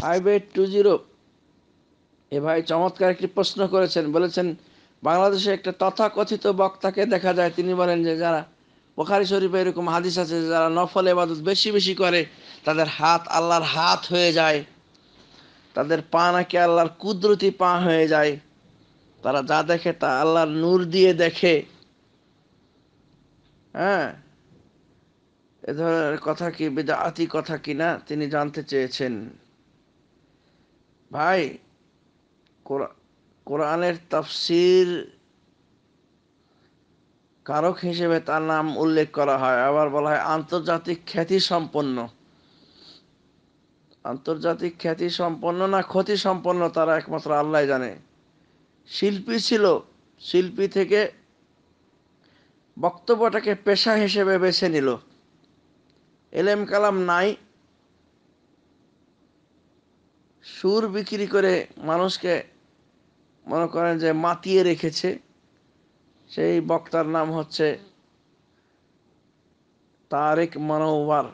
Five eight two zero এ ভাই চমৎকার একটি প্রশ্ন করেছেন বলেছেন বাংলাদেশে একটা তথাকথিত বক্তাকে দেখা যায় তিনি বলেন যে যারা বোখারি শরীফে এরকম হাদিস আছে যারা নফল এবাদত বেশি বেশি করে তাদের হাত আল্লাহর হাত হয়ে যায় তাদের পা নাকি আল্লাহর কুদরতি পা হয়ে যায় তারা যা দেখে তা আল্লাহর নূর দিয়ে দেখে হ্যাঁ এ ধরনের কথা কি বেদাতি কথা কি না তিনি জানতে চেয়েছেন ভাই কোরআনের তাফসির কারক হিসেবে তার নাম উল্লেখ করা হয় আবার বলা হয় আন্তর্জাতিক খ্যাতি সম্পন্ন আন্তর্জাতিক খ্যাতি সম্পন্ন না ক্ষতি সম্পন্ন তারা একমাত্র আল্লাহ জানে শিল্পী ছিল শিল্পী থেকে বক্তব্যটাকে পেশা হিসেবে বেছে নিল এলেম কালাম নাই সুর বিক্রি করে মানুষকে মনে করেন যে মাতিয়ে রেখেছে সেই বক্তার নাম হচ্ছে তারেক মানওয়ার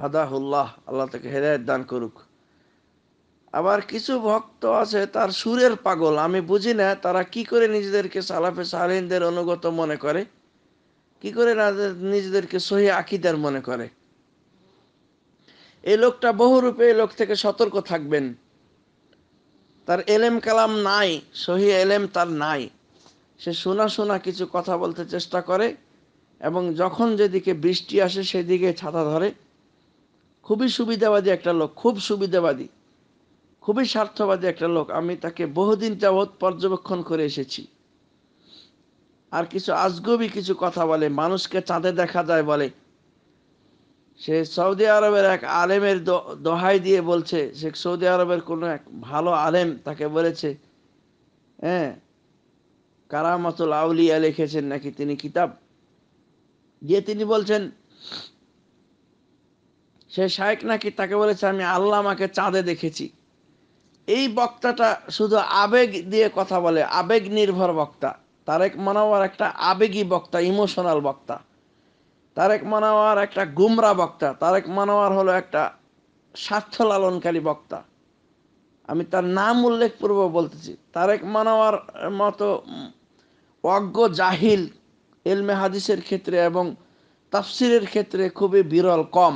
হাদাহুল্লাহ আল্লাহ তাকে হেদায়ত দান করুক আবার কিছু ভক্ত আছে তার সুরের পাগল আমি বুঝি না তারা কি করে নিজেদেরকে সালাফে সালিনদের অনুগত মনে করে কি করে নিজেদেরকে সহি আকিদার মনে করে এই লোকটা বহুরূপে এই লোক থেকে সতর্ক থাকবেন তার এলেম কালাম নাই সহি এলেম তার নাই সে শোনা শোনা কিছু কথা বলতে চেষ্টা করে এবং যখন যেদিকে বৃষ্টি আসে সেদিকে ছাতা ধরে খুবই সুবিধাবাদী একটা লোক খুব সুবিধাবাদী খুবই স্বার্থবাদী একটা লোক আমি তাকে বহুদিন যাবৎ পর্যবেক্ষণ করে এসেছি আর কিছু আজগবি কিছু কথা বলে মানুষকে চাঁদে দেখা যায় বলে সে সৌদি আরবের এক আলেমের দোহাই দিয়ে বলছে সে সৌদি আরবের কোনো এক ভালো আলেম তাকে বলেছে হ্যাঁ কারামাতুল আউলিয়া লিখেছেন নাকি তিনি কিতাব দিয়ে তিনি বলছেন সে শায়েক নাকি তাকে বলেছে আমি আল্লাহ আমাকে চাঁদে দেখেছি এই বক্তাটা শুধু আবেগ দিয়ে কথা বলে আবেগ নির্ভর বক্তা তারেক মানাওয়ার একটা আবেগী বক্তা ইমোশনাল বক্তা তারেক মানাওয়ার একটা গুমরা বক্তা তারেক মানাওয়ার হলো একটা স্বার্থ লালনকারী বক্তা আমি তার নাম উল্লেখপূর্ব বলতেছি তারেক মানাওয়ার মতো অজ্ঞ জাহিল এলমে হাদিসের ক্ষেত্রে এবং তাফসিরের ক্ষেত্রে খুবই বিরল কম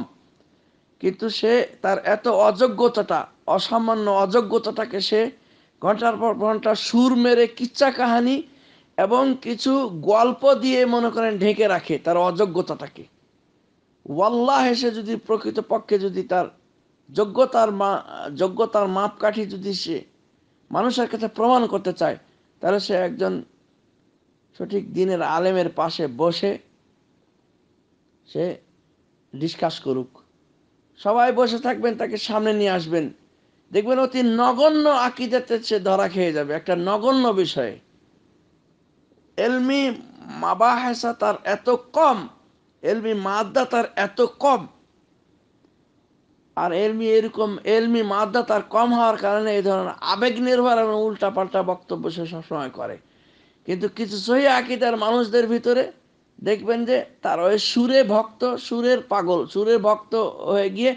কিন্তু সে তার এত অযোগ্যতাটা অসামান্য অযোগ্যতাটাকে সে ঘন্টার পর ঘন্টা সুর মেরে কিচ্ছা কাহানি এবং কিছু গল্প দিয়ে মনে করেন ঢেকে রাখে তার অযোগ্যতাটাকে ওয়াল্লাহ এসে যদি প্রকৃত পক্ষে যদি তার যোগ্যতার মা যোগ্যতার মাপকাঠি যদি সে মানুষের কাছে প্রমাণ করতে চায় তাহলে সে একজন সঠিক দিনের আলেমের পাশে বসে সে ডিসকাস করুক সবাই বসে থাকবেন তাকে সামনে নিয়ে আসবেন দেখবেন অতি নগণ্য আকিদাতে সে ধরা খেয়ে যাবে একটা নগণ্য বিষয়ে এলমি মাবাহেসা তার এত কম এলমি মাদ্দা তার এত কম আর এলমি এরকম এলমি মাদ্দা তার কম হওয়ার কারণে এই ধরনের আবেগ নির্ভর এবং উল্টাপাল্টা বক্তব্য সে সবসময় করে কিন্তু কিছু সহি আকিদার মানুষদের ভিতরে দেখবেন যে তার ওই সুরে ভক্ত সুরের পাগল সুরের ভক্ত হয়ে গিয়ে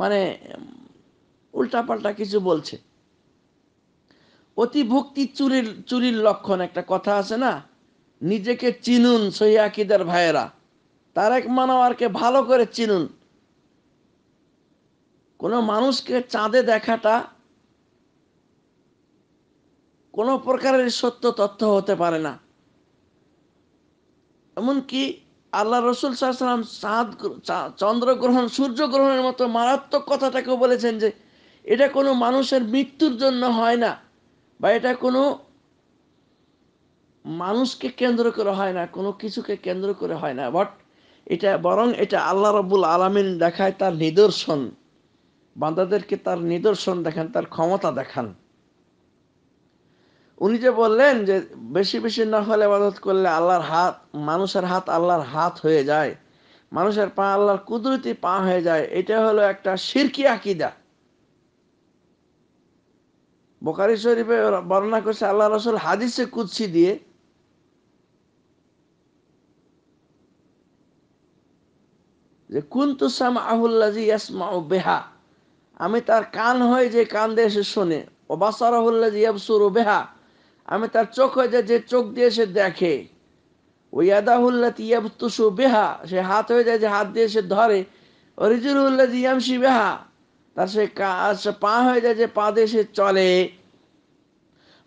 মানে উল্টাপাল্টা কিছু বলছে অতিভক্তি চুরির চুরির লক্ষণ একটা কথা আছে না নিজেকে চিনুন সহি ভাইয়েরা তারেক মানোয়ারকে ভালো করে চিনুন কোনো মানুষকে চাঁদে দেখাটা কোনো প্রকারের সত্য তথ্য হতে পারে না এমনকি আল্লাহ রসুল সাহসালাম চাঁদ চন্দ্রগ্রহণ সূর্যগ্রহণের মতো মারাত্মক কথাটাকেও বলেছেন যে এটা কোনো মানুষের মৃত্যুর জন্য হয় না বা এটা কোনো মানুষকে কেন্দ্র করে হয় না কোনো কিছুকে কেন্দ্র করে হয় না বাট এটা বরং এটা আল্লাহ রবুল আলমিন দেখায় তার নিদর্শন বান্দাদেরকে তার নিদর্শন দেখান তার ক্ষমতা দেখান উনি যে বললেন যে বেশি বেশি না হলে আবাদত করলে আল্লাহর হাত মানুষের হাত আল্লাহর হাত হয়ে যায় মানুষের পা আল্লাহর কুদরতি পা হয়ে যায় এটা হলো একটা সিরকি আকিদা বোকারি শরীফে বর্ণনা করছে আল্লাহ রসুল হাদিসে কুদ্সি দিয়ে যে কুন্তু সামা আহুল্লাজি ইয়াসমা বেহা আমি তার কান হয়ে যে কান দিয়ে সে শোনে ওবাসারাহুল্লাজি ইয়াবসুর বেহা আমি তার চোখ হয়ে যায় যে চোখ দিয়ে সে দেখে ওয়াদাহুল্লা তুসু বেহা সে হাত হয়ে যায় যে হাত দিয়ে সে ধরে অরিজুরুল্লাহ ইয়ামসি বেহা তার সে পা হয়ে যায় যে পা দিয়ে সে চলে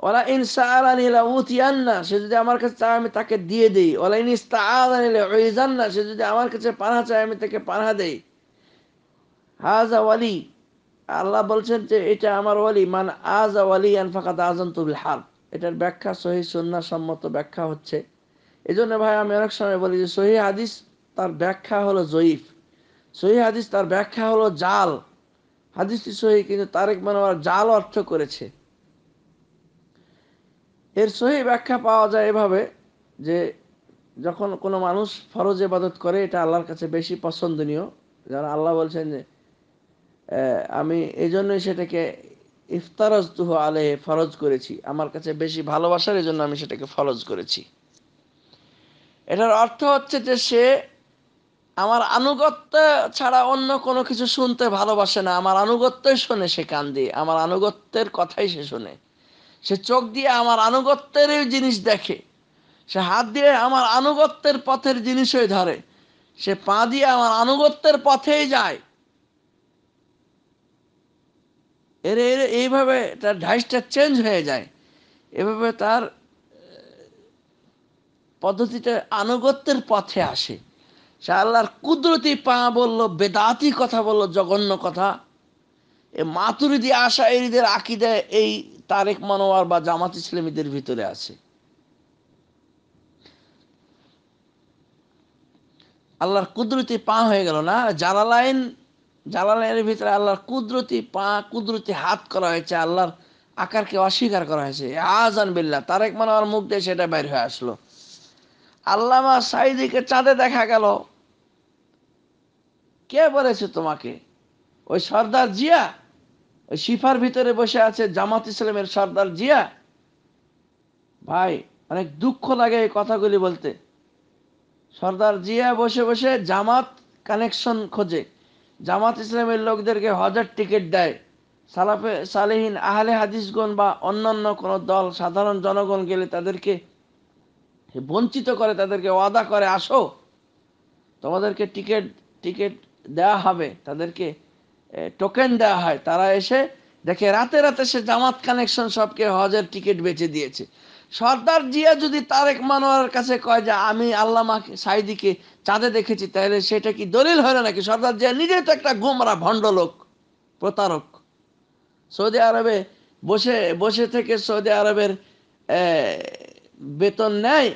ওলা না সে যদি আমার কাছে চায় আমি তাকে দিয়ে দিই ওলা ইন না সে যদি আমার কাছে পানা চায় আমি তাকে পানা দেই হাজা ওয়ালি আল্লাহ বলছেন যে এটা আমার ওয়ালি মান আজ ওয়ালি আন ফাকাত এটার ব্যাখ্যা সহি সম্মত ব্যাখ্যা হচ্ছে এই জন্য ভাই আমি অনেক সময় বলি যে সহি হাদিস তার ব্যাখ্যা হলো জয়ীফ সহি হাদিস তার ব্যাখ্যা হলো জাল হাদিসটি সহি কিন্তু তারেক মানে জাল অর্থ করেছে এর সহি ব্যাখ্যা পাওয়া যায় এভাবে যে যখন কোনো মানুষ ফরজ এবাদত করে এটা আল্লাহর কাছে বেশি পছন্দনীয় যারা আল্লাহ বলছেন যে আমি এই জন্যই সেটাকে ইফতারজ তুহ আলে ফরজ করেছি আমার কাছে বেশি ভালোবাসার এই জন্য আমি সেটাকে ফরজ করেছি এটার অর্থ হচ্ছে যে সে আমার আনুগত্য ছাড়া অন্য কোনো কিছু শুনতে ভালোবাসে না আমার আনুগত্যই শোনে সে কান দিয়ে আমার আনুগত্যের কথাই সে শোনে সে চোখ দিয়ে আমার আনুগত্যের জিনিস দেখে সে হাত দিয়ে আমার আনুগত্যের পথের জিনিস হয়ে ধরে সে পা দিয়ে আমার আনুগত্যের পথেই যায় এরে এরে এইভাবে তার ঢাইসটা চেঞ্জ হয়ে যায় এভাবে তার পদ্ধতিটা আনুগত্যের পথে আসে সে আল্লাহর কুদরতি পা বলল বেদাতি কথা বলল জঘন্য কথা মাতুরিদি আশা এরিদের আকিদা এই তারেক মানোয়ার বা জামাত ইসলামীদের ভিতরে আছে আল্লাহর কুদরতি পা হয়ে গেল না জালালাইন জালালাইনের ভিতরে আল্লাহর কুদরতি পা কুদরতি হাত করা হয়েছে আল্লাহর আকারকে অস্বীকার করা হয়েছে আজান বিল্লাহ তারেক মানোয়ার মুখ দিয়ে সেটা বাইর হয়ে আসলো আল্লামা সাইদিকে চাঁদে দেখা গেল কে বলেছে তোমাকে ওই সর্দার জিয়া শিফার ভিতরে বসে আছে জামাত ইসলামের সর্দার জিয়া ভাই অনেক দুঃখ লাগে এই কথাগুলি বলতে সর্দার জিয়া বসে বসে জামাত কানেকশন খোঁজে জামাত ইসলামের লোকদেরকে হজার টিকিট দেয় সালাফে সালেহীন আহলে হাদিসগণ বা অন্যান্য কোনো দল সাধারণ জনগণ গেলে তাদেরকে বঞ্চিত করে তাদেরকে ওয়াদা করে আসো তোমাদেরকে টিকিট টিকিট দেওয়া হবে তাদেরকে টোকেন দেওয়া হয় তারা এসে দেখে রাতে রাতে সে জামাত কানেকশন সবকে হজের টিকিট বেঁচে দিয়েছে সর্দার জিয়া যদি তারেক মানোয়ারের কাছে কয় যে আমি আল্লামা সাইদিকে চাঁদে দেখেছি তাহলে সেটা কি দলিল হয় নাকি সর্দার জিয়া নিজে তো একটা গোমরা ভণ্ড লোক প্রতারক সৌদি আরবে বসে বসে থেকে সৌদি আরবের বেতন নেয়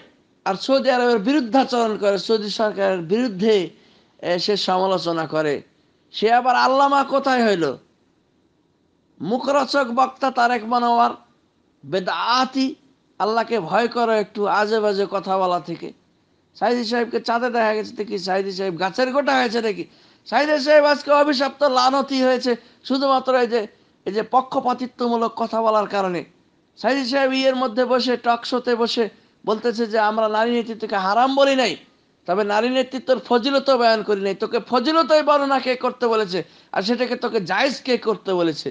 আর সৌদি আরবের বিরুদ্ধাচরণ করে সৌদি সরকারের বিরুদ্ধে সে সমালোচনা করে সে আবার আল্লামা কোথায় হইল মুখরচক বক্তা তারেক মানোয়ার বেদাতি আল্লাহকে ভয় করো একটু আজে বাজে কথা বলা থেকে সাইদি সাহেবকে চাঁদে দেখা গেছে দেখি সাইদি সাহেব গাছের গোটা হয়েছে নাকি সাইদি সাহেব আজকে অভিশপ্ত লানতি হয়েছে শুধুমাত্র এই যে এই যে পক্ষপাতিত্বমূলক কথা বলার কারণে সাইদি সাহেব ইয়ের মধ্যে বসে টক শোতে বসে বলতেছে যে আমরা নারী নীতি থেকে হারাম বলি নাই তবে নারী নেতৃত্বর ফজিলত বয়ান করি নাই তোকে ফজিলতই বর্ণনা কে করতে বলেছে আর সেটাকে তোকে জায়জ কে করতে বলেছে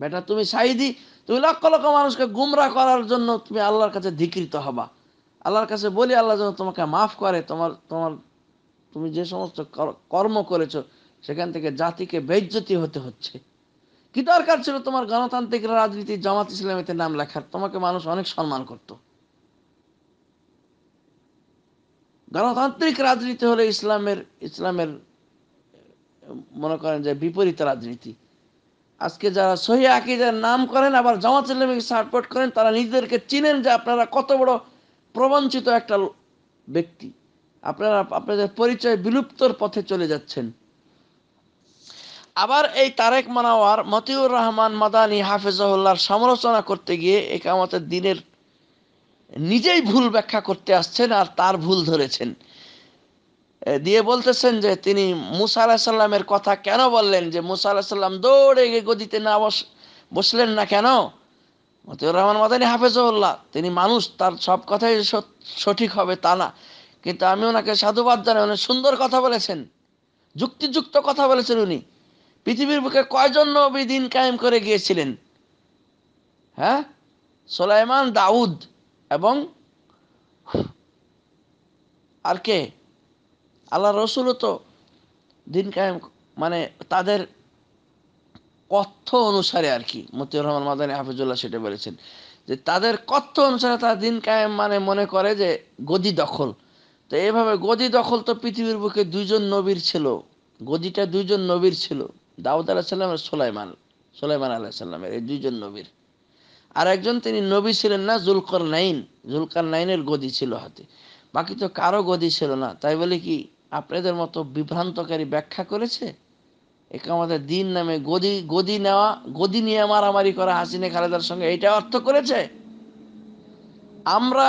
বেটা তুমি সাইদি তুমি লক্ষ লক্ষ মানুষকে গুমরা করার জন্য তুমি আল্লাহর কাছে ধিকৃত হবা আল্লাহর কাছে বলি আল্লাহ যেন তোমাকে মাফ করে তোমার তোমার তুমি যে সমস্ত কর্ম করেছো সেখান থেকে জাতিকে বেজ্জতি হতে হচ্ছে কি দরকার ছিল তোমার গণতান্ত্রিক রাজনীতি জামাত ইসলামীতে নাম লেখার তোমাকে মানুষ অনেক সম্মান করতো গণতান্ত্রিক রাজনীতি হলে ইসলামের ইসলামের মনে করেন যে বিপরীত রাজনীতি আজকে যারা সহি আকিদার নাম করেন আবার জামাত ইসলামীকে সাপোর্ট করেন তারা নিজেদেরকে চিনেন যে আপনারা কত বড় প্রবঞ্চিত একটা ব্যক্তি আপনারা আপনাদের পরিচয় বিলুপ্তর পথে চলে যাচ্ছেন আবার এই তারেক মানাওয়ার মতিউর রহমান মাদানী হাফেজাহুল্লাহর সমালোচনা করতে গিয়ে একামতের দিনের নিজেই ভুল ব্যাখ্যা করতে আসছেন আর তার ভুল ধরেছেন দিয়ে বলতেছেন যে তিনি মুসা সাল্লামের কথা কেন বললেন যে মুসা সাল্লাম দৌড়ে গিয়ে গদিতে না বস বসলেন না কেন মতিউর রহমান মাদানী হাফেজউল্লাহ তিনি মানুষ তার সব কথাই সঠিক হবে তা না কিন্তু আমি ওনাকে সাধুবাদ জানাই অনেক সুন্দর কথা বলেছেন যুক্তিযুক্ত কথা বলেছেন উনি পৃথিবীর বুকে কয়জন নবী দিন কায়েম করে গিয়েছিলেন হ্যাঁ সোলাইমান দাউদ এবং আর কে আল্লাহ রসুলও তো দিন কায়েম মানে তাদের কথ্য অনুসারে আর কি মতি রহমান মাদানী হাফিজুল্লাহ সেটা বলেছেন যে তাদের কথ্য অনুসারে তারা দিন কায়েম মানে মনে করে যে গদি দখল তো এইভাবে গদি দখল তো পৃথিবীর বুকে দুইজন নবীর ছিল গদিটা দুইজন নবীর ছিল দাউদ আলাহিসাল্লাম আর সোলাইমান সোলাইমান আলাহিসাল্লামের এই দুইজন নবীর আর একজন তিনি নবী ছিলেন না জুলকর নাইন জুলকার নাইনের গদি ছিল হাতে বাকি তো কারো গদি ছিল না তাই বলে কি আপনাদের মতো বিভ্রান্তকারী ব্যাখ্যা করেছে একে আমাদের দিন নামে গদি গদি নেওয়া গদি নিয়ে মারামারি করা হাসিনে খালেদার সঙ্গে এটা অর্থ করেছে আমরা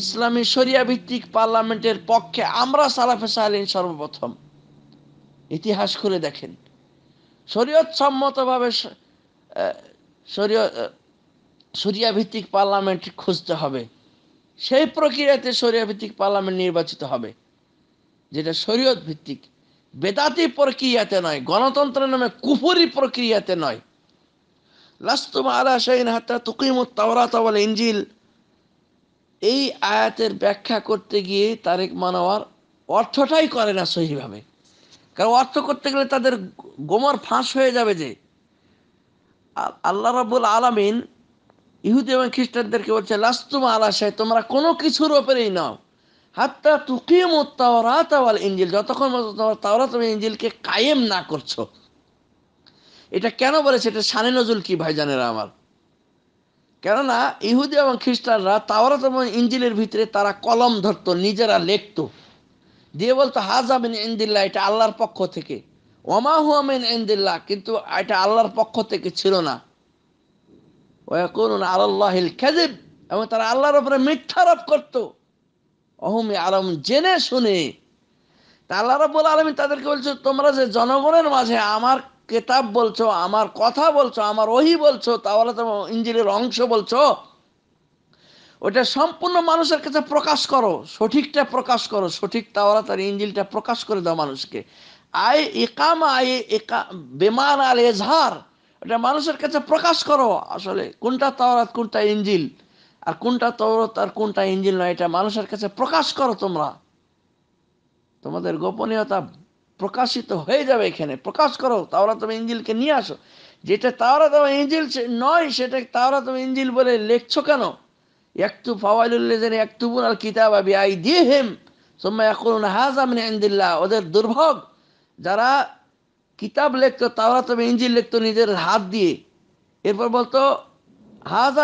ইসলামী শরিয়া ভিত্তিক পার্লামেন্টের পক্ষে আমরা সালাফে সাহালিন সর্বপ্রথম ইতিহাস খুলে দেখেন শরীয়ত সম্মতভাবে শরীয় সরিয়াভিত্তিক পার্লামেন্ট খুঁজতে হবে সেই প্রক্রিয়াতে সরিয়াভিত্তিক পার্লামেন্ট নির্বাচিত হবে যেটা শরীয়ত ভিত্তিক বেদাতি প্রক্রিয়াতে নয় গণতন্ত্র নামে কুফুরি প্রক্রিয়াতে নয় লাস্তুমা আলা শাহিন হাত্তা তুকিমুত তাওরাতাওয়াল ইঞ্জিল এই আয়াতের ব্যাখ্যা করতে গিয়ে তারেক মানওয়ার অর্থটাই করে না সহিভাবে কারণ অর্থ করতে গেলে তাদের গোমর ফাঁস হয়ে যাবে যে আল্লাহ রাবুল আলামিন ইহুদি এবং খ্রিস্টানদেরকে বলছে লাস্তুমা আলাশায় তোমরা কোনো কিছুর ওপরেই নাও হাত্তা তুকিম তাওরাতাওয়াল ইঞ্জিল যতক্ষণ তোমার তাওরা তুমি ইঞ্জিলকে কায়েম না করছো এটা কেন বলেছে এটা সানে নজুল কি ভাইজানেরা আমার কেননা ইহুদি এবং খ্রিস্টানরা তাওরাত এবং ইঞ্জিলের ভিতরে তারা কলম ধরতো নিজেরা লেখত দিয়ে বলতো আমিন ইন্দিল্লা এটা আল্লাহর পক্ষ থেকে ওমা আমিন ইন্দিল্লা কিন্তু এটা আল্লাহর পক্ষ থেকে ছিল না ওয়াকুন আল্লাহিল কাজিব এবং তারা আল্লাহর ওপরে মিথ্যারোপ করত অহমি আলম জেনে শুনে তা আল্লাহ রাবুল আলমী তাদেরকে বলছো তোমরা যে জনগণের মাঝে আমার কেতাব বলছো আমার কথা বলছো আমার ওহি বলছো তাহলে তো ইঞ্জিলের অংশ বলছো ওটা সম্পূর্ণ মানুষের কাছে প্রকাশ করো সঠিকটা প্রকাশ করো সঠিক তাওরা তার ইঞ্জিলটা প্রকাশ করে দাও মানুষকে আয় একাম আয় একা বেমান আল এজহার এটা মানুষের কাছে প্রকাশ করো আসলে কোনটা তাওরাত কোনটা ইঞ্জিল আর কোনটা তাওরাত আর কোনটা ইঞ্জিল নয় এটা মানুষের কাছে প্রকাশ করো তোমরা তোমাদের গোপনীয়তা প্রকাশিত হয়ে যাবে এখানে প্রকাশ করো তাওরা তুমি ইঞ্জিলকে নিয়ে আসো যেটা তাওরা তোমার ইঞ্জিল নয় সেটা তাওরা তুমি ইঞ্জিল বলে লেখছো কেন একটু একটু বোন আর কিতাব আবি আই দিয়ে হেম সোম্মা এখন হাজ আমি ইন্দিল্লা ওদের দুর্ভোগ যারা কিতাব লিখতো তাওরা তবে ইঞ্জিল লিখতো নিজের হাত দিয়ে এরপর বলতো হাজ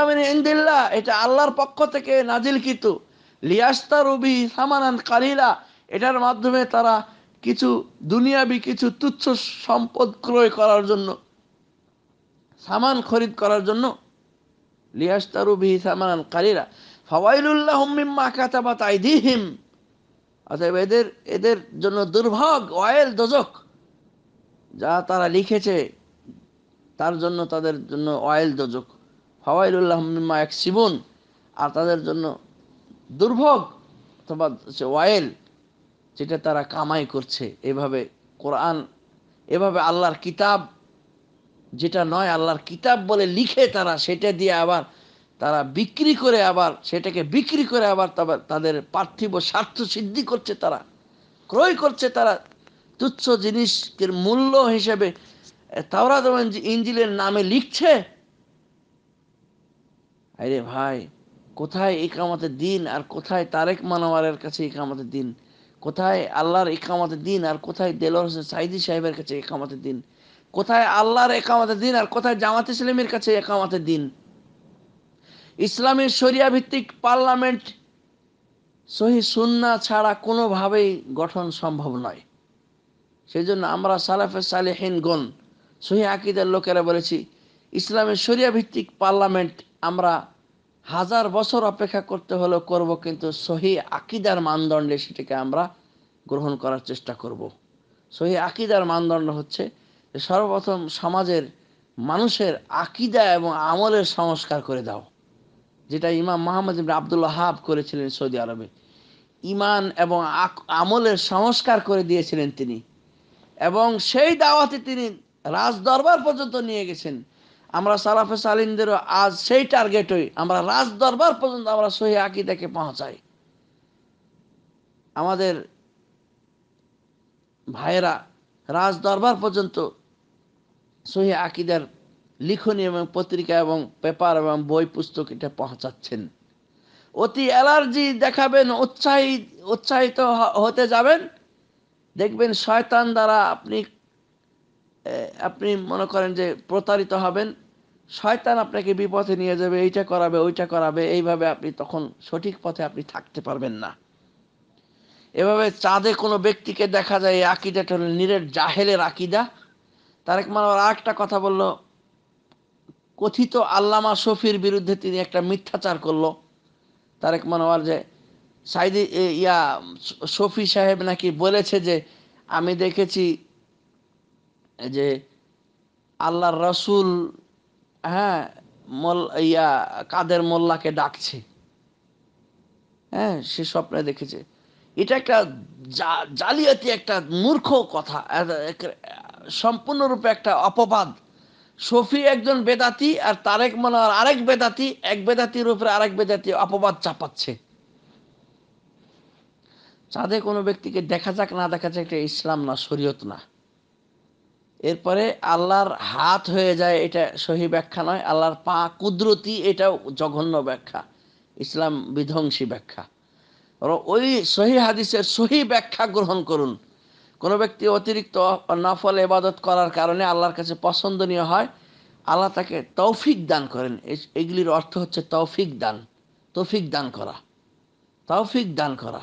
এটা আল্লাহর পক্ষ থেকে নাজিল কিতু লিয়াস্তা রবি সামানান কালিলা এটার মাধ্যমে তারা কিছু দুনিয়াবি কিছু তুচ্ছ সম্পদ ক্রয় করার জন্য সামান খরিদ করার জন্য লিয়াস্তা রুবি সামানান কালিলা ফওয়াইলুল্লাহ মিম্মা কাতাবা দিহিম অতএব এদের এদের জন্য দুর্ভাগ অয়েল দোজক যা তারা লিখেছে তার জন্য তাদের জন্য অয়েল দোজক ফাওয়াইলুল্লাহ মিম্মা এক সিবুন আর তাদের জন্য দুর্ভোগ অথবা সে অয়েল যেটা তারা কামাই করছে এভাবে কোরআন এভাবে আল্লাহর কিতাব যেটা নয় আল্লাহর কিতাব বলে লিখে তারা সেটা দিয়ে আবার তারা বিক্রি করে আবার সেটাকে বিক্রি করে আবার তাদের পার্থিব স্বার্থ সিদ্ধি করছে তারা ক্রয় করছে তারা তুচ্ছ জিনিসের মূল্য হিসেবে তোমার ইঞ্জিলের নামে লিখছে আরে ভাই কোথায় ইকামতের দিন আর কোথায় তারেক মানোয়ারের কাছে ইকামতের দিন কোথায় আল্লাহর ইকামতের দিন আর কোথায় দেলোর হোসেন সাইদি সাহেবের কাছে একামতের দিন কোথায় আল্লাহর একামতের দিন আর কোথায় জামাত ইসলামের কাছে একামতের দিন ইসলামের সরিয়া ভিত্তিক পার্লামেন্ট সহি সুন্না ছাড়া কোনোভাবেই গঠন সম্ভব নয় সেই জন্য আমরা সালাফে সালেহীনগণ সহি আকিদের লোকেরা বলেছি ইসলামের সরিয়া ভিত্তিক পার্লামেন্ট আমরা হাজার বছর অপেক্ষা করতে হলেও করব কিন্তু সহি আকিদার মানদণ্ডে সেটিকে আমরা গ্রহণ করার চেষ্টা করব। সহি আকিদার মানদণ্ড হচ্ছে যে সর্বপ্রথম সমাজের মানুষের আকিদা এবং আমলের সংস্কার করে দাও যেটা ইমাম মোহাম্মদ আবদুল্লাহ হাব করেছিলেন সৌদি আরবে ইমান এবং আমলের সংস্কার করে দিয়েছিলেন তিনি এবং সেই দাওয়াতে তিনি রাজ দরবার পর্যন্ত নিয়ে গেছেন আমরা সালাফে সালিনদেরও আজ সেই টার্গেটই আমরা রাজ দরবার পর্যন্ত আমরা সহি দেখে পৌঁছাই আমাদের ভাইয়েরা রাজ দরবার পর্যন্ত সহি আকিদার লিখনী এবং পত্রিকা এবং পেপার এবং বই পুস্তক এটা পৌঁছাচ্ছেন অতি অ্যালার্জি দেখাবেন উৎসাহী উৎসাহিত হতে যাবেন দেখবেন শয়তান দ্বারা আপনি আপনি মনে করেন যে প্রতারিত হবেন শয়তান আপনাকে বিপথে নিয়ে যাবে এইটা করাবে ওইটা করাবে এইভাবে আপনি তখন সঠিক পথে আপনি থাকতে পারবেন না এভাবে চাঁদে কোনো ব্যক্তিকে দেখা যায় এই আকিদাটা হলো নিরের জাহেলের আকিদা তারেক আর একটা কথা বলল কথিত আল্লামা শফির বিরুদ্ধে তিনি একটা মিথ্যাচার করলো তারেক মানোয়ার যে সাইদি ইয়া সফি সাহেব নাকি বলেছে যে আমি দেখেছি যে আল্লাহর রসুল হ্যাঁ মোল ইয়া কাদের মোল্লাকে ডাকছে হ্যাঁ সে স্বপ্নে দেখেছে এটা একটা জালিয়াতি একটা মূর্খ কথা সম্পূর্ণরূপে একটা অপবাদ সফি একজন বেদাতি আর তারেক মনোয়ার আরেক বেদাতি এক বেদাতির উপরে আরেক বেদাতি অপবাদ চাপাচ্ছে চাঁদে কোনো ব্যক্তিকে দেখা যাক না দেখা যাক এটা ইসলাম না শরীয়ত না এরপরে আল্লাহর হাত হয়ে যায় এটা সহি ব্যাখ্যা নয় আল্লাহর পা কুদরতি এটাও জঘন্য ব্যাখ্যা ইসলাম বিধ্বংসী ব্যাখ্যা ওই সহি হাদিসের সহি ব্যাখ্যা গ্রহণ করুন কোনো ব্যক্তি অতিরিক্ত নফল এবাদত করার কারণে আল্লাহর কাছে পছন্দনীয় হয় আল্লাহ তাকে তৌফিক দান করেন এগুলির অর্থ হচ্ছে তৌফিক দান তৌফিক দান করা তৌফিক দান করা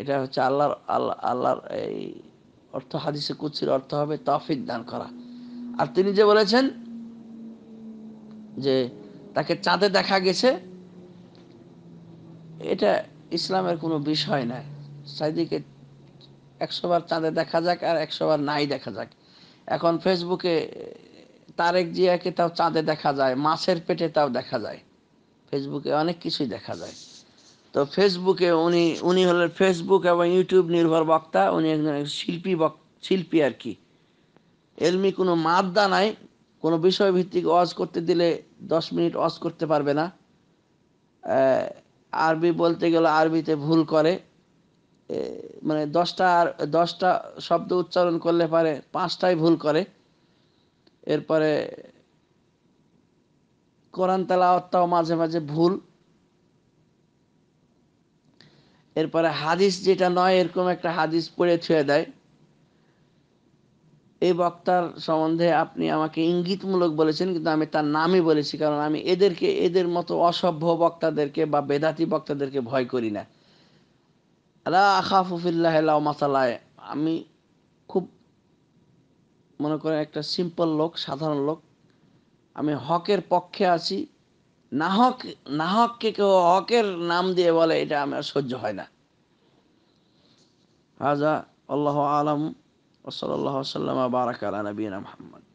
এটা হচ্ছে আল্লাহর আল্লাহ আল্লাহর এই অর্থ হাদিসে কুচির অর্থ হবে তফিক দান করা আর তিনি যে বলেছেন যে তাকে চাঁদে দেখা গেছে এটা ইসলামের কোনো বিষয় না সাইদিকে একশোবার চাঁদে দেখা যাক আর একশোবার নাই দেখা যাক এখন ফেসবুকে তারেক জিয়াকে তাও চাঁদে দেখা যায় মাছের পেটে তাও দেখা যায় ফেসবুকে অনেক কিছুই দেখা যায় তো ফেসবুকে উনি উনি হলেন ফেসবুক এবং ইউটিউব নির্ভর বক্তা উনি একজন শিল্পী শিল্পী আর কি এলমি কোনো মাদ্দা নাই কোনো বিষয়ভিত্তিক ওয়াজ করতে দিলে দশ মিনিট ওয়াজ করতে পারবে না আরবি বলতে গেলে আরবিতে ভুল করে মানে দশটা আর দশটা শব্দ উচ্চারণ করলে পারে পাঁচটাই ভুল করে এরপরে কোরআন তালাওয়াতটাও মাঝে মাঝে ভুল এরপরে হাদিস যেটা নয় এরকম একটা হাদিস পড়ে ছুঁয়ে দেয় এই বক্তার সম্বন্ধে আপনি আমাকে ইঙ্গিতমূলক বলেছেন কিন্তু আমি তার নামই বলেছি কারণ আমি এদেরকে এদের মতো অসভ্য বক্তাদেরকে বা বেদাতি বক্তাদেরকে ভয় করি না আলা আখাফুফিল্লাহ মাতালায় আমি খুব মনে করেন একটা সিম্পল লোক সাধারণ লোক আমি হকের পক্ষে আছি নাহক নাহককে কেউ হকের নাম দিয়ে বলে এটা আমার সহ্য হয় না হাজা আল্লাহ আলম ওসল আল্লাহ সাল্লাম বারাকালা নবীনা মোহাম্মদ